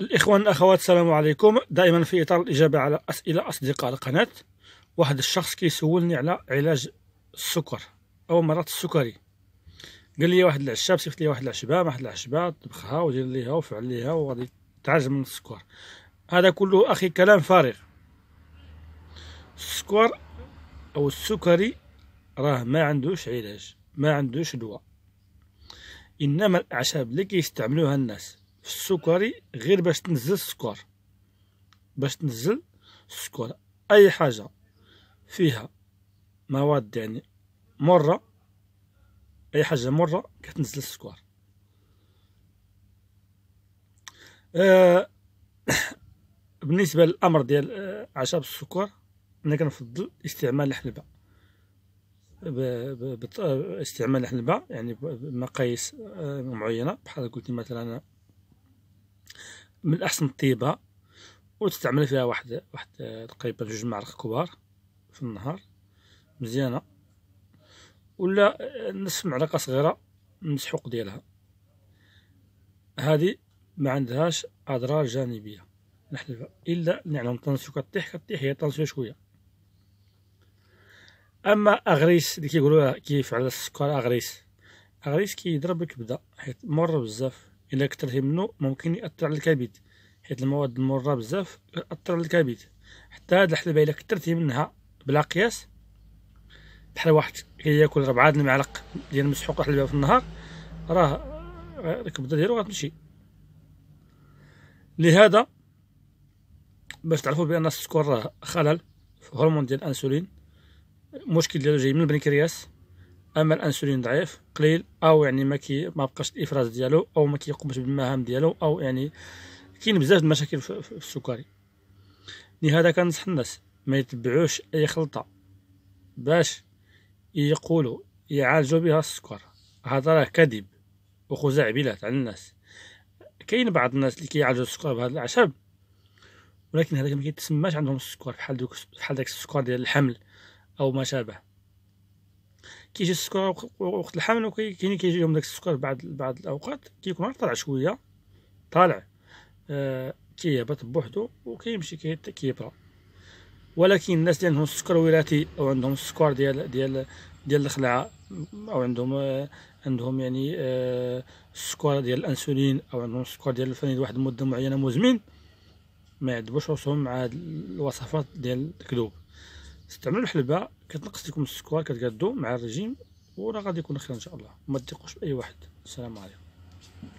الإخوان الأخوات السلام عليكم دائما في إطار الإجابة على أسئلة أصدقاء القناة واحد الشخص كيسولني على علاج السكر أو مرض السكري قال لي واحد العشاب صيفط لي واحد العشبة واحد العشبة طبخها ودير ليها وفعل ليها وغادي تعالج من السكر هذا كله أخي كلام فارغ السكر أو السكري راه ما عندوش علاج ما عندوش دواء إنما الأعشاب اللي كيستعملوها الناس السكري غير باش تنزل السكر باش تنزل السكر اي حاجه فيها مواد يعني مره اي حاجه مره كتنزل السكر آه، بالنسبه للامر ديال آه، اعشاب السكر انا كنفضل استعمال الحلبه باستعمال آه، الحلبه يعني بمقاييس معينه بحال قلت مثلا من احسن الطيبه وتستعمل فيها واحد واحد تقريبا جوج معالق كبار في النهار مزيانة ولا نصف معلقة صغيرة من السحوق ديالها هذه ما عندهاش أضرار جانبية نحلفها إلا اللي طنسيو كطيح كطيح هي طنسيو شوية أما أغريس اللي كيقولوها كيف على السكر أغريس أغريس كيضرب الكبدة حيت مر بزاف الا كثرتي منه ممكن ياثر على الكبد حيت المواد المره بزاف كتاثر على الكبد حتى هاد الحلبه الا كثرتي منها بلا قياس بحال واحد كياكل ربعه د المعلق ديال مسحوق الحلبه في النهار راه الكبده ديالو غتمشي لهذا باش تعرفوا بان السكر راه خلل في هرمون ديال الانسولين المشكل ديالو جاي من البنكرياس اما الانسولين ضعيف قليل او يعني ما كي ما بقاش الافراز ديالو او ما كيقومش بالمهام ديالو او يعني كاين بزاف المشاكل في السكري لهذا كنصح الناس ما يتبعوش اي خلطه باش يقولوا يعالجوا بها السكر هذا راه كذب وخزعبلات على الناس كاين بعض الناس اللي كيعالجوا السكر بهاد الاعشاب ولكن هذا ما كيتسماش عندهم السكر بحال دوك بحال داك السكر ديال الحمل او ما شابه كيجي السكر وقت الحمل وكاين كيجي لهم داك السكر بعض بعض الاوقات كيكون طالع شويه طالع آه كيهبط بوحدو وكيمشي كيبرا ولكن الناس اللي عندهم السكر وراثي او عندهم السكر ديال ديال ديال الخلعه او عندهم آه عندهم يعني آه السكر ديال الانسولين او عندهم السكر ديال الفنيد واحد المده معينه مزمن ما يعذبوش راسهم مع الوصفات ديال الكذوب استعملوا الحلبة كتنقص لكم السكر كتقادو مع الرجيم وراه غادي يكون خير ان شاء الله ما تثقوش باي واحد السلام عليكم